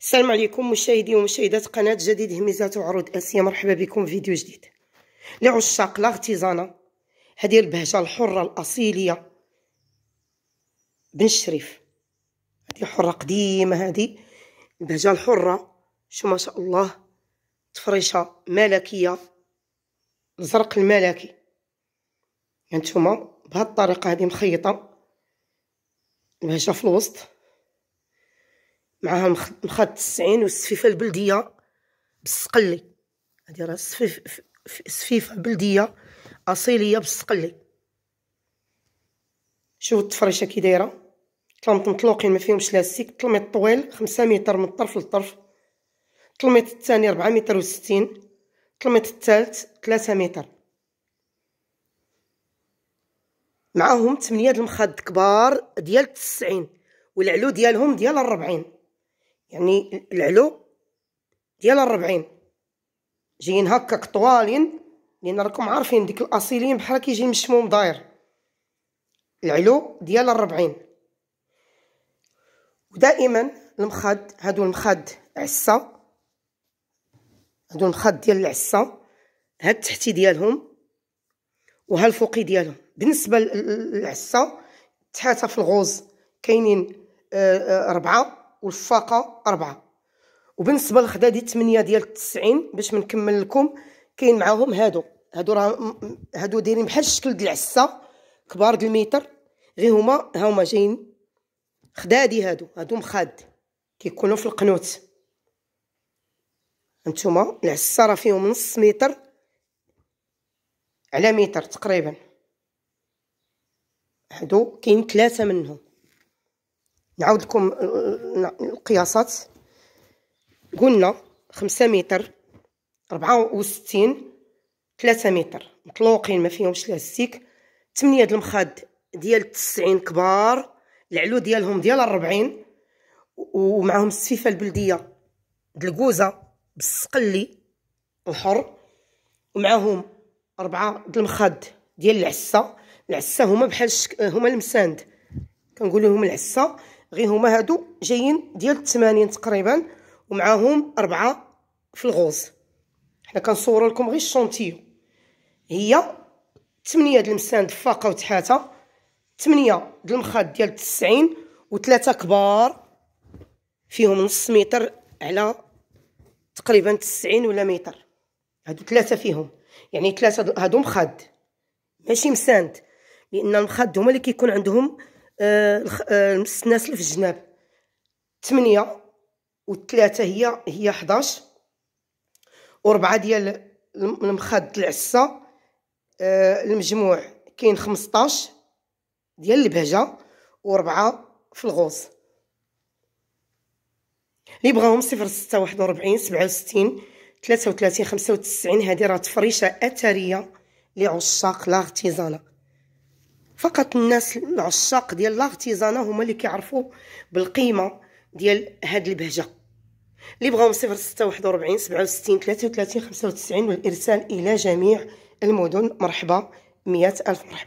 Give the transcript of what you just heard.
السلام عليكم مشاهدي ومشاهدات قناة جديد هميزات وعروض آسيا مرحبا بكم في فيديو جديد لعشاق لاغتيزانا هذه البهجة الحرة الأصيلية بن شريف هذه حرة قديمة هذه البهجة الحرة شو ما شاء الله تفريشة ملكية الزرق الملكي هانتوما يعني بهاد الطريقة هذه مخيطة البهجة في الوسط معاها مخاد التسعين والسفيفه البلديه بالسقلي هادي راه سفيف سفيفه بلديه اصيليه بالسقلي شوف التفريشه كي دايره طلمت مطلوقين ما فيهمش لاستيك الطلميط طويل خمسة متر من الطرف للطرف طلميط الثاني ربعة متر وستين طلميط الثالث ثلاثة متر معاهم تمنية د المخاد كبار ديال التسعين والعلو ديالهم ديال الربعين يعني العلو ديال الربعين جايين هكاك طوالين لان راكم عارفين ديك الاصيلين بحال كيجي مشموم داير العلو ديال الربعين ودائما المخد هادو المخد عصا هادو المخد ديال العصا هاد التحتي ديالهم وها الفوقي ديالهم بالنسبه للعصا تحتها في الغوز كاينين اربعه آه، ربعه والفاقة أربعة وبالنسبة للخدا دي تمنية ديال التسعين باش منكمل لكم كاين معاهم هادو هادو راه هادو دايرين بحال الشكل ديال العسة كبار د الميتر غير هما ها هما جايين خدادي هادو هادو مخاد كيكونوا في القنوت انتما العسة راه فيهم نص متر على متر تقريبا هادو كاين ثلاثة منهم نعاود لكم آه، آه، القياسات قلنا خمسة متر ربعة وستين ثلاثة متر مطلوقين ما فيهمش لاستيك تمنية د المخاد ديال تسعين كبار العلو ديالهم ديال الربعين ومعهم السفيفة البلدية د الكوزة بالسقلي الحر ومعهم ربعة د المخاد ديال العسة العسة هما بحال هما المساند كنقولوا لهم العسة غير هما هادو جايين ديال الثمانين تقريبا ومعاهم أربعة في الغوز حنا كنصور لكم غير الشونتيو هي ثمانية د المسان دفاقة وتحاتة ثمانية د المخاد ديال التسعين وثلاثة كبار فيهم نص متر على تقريبا تسعين ولا متر هادو ثلاثة فيهم يعني ثلاثة هادو مخاد ماشي مساند لأن المخاد هما اللي كيكون عندهم آه، المسناس آه، اللي في الجناب تمنية وتلاتة هي هي حداش وربعة ديال المخاد العسة آه، المجموع كاين خمسطاش ديال البهجة وربعة في الغوص لي بغاهم صفر ستة واحد وربعين سبعة وستين ثلاثة وتلاتين خمسة وتسعين هادي راه تفريشة أثرية لعشاق لاغتيزانة فقط الناس العشاق ديال لاغتيزانا هما اللي كيعرفوا بالقيمه ديال هاد البهجه اللي بغاو 0641 67 33 95 والارسال الى جميع المدن مرحبا 100 ألف مرحبا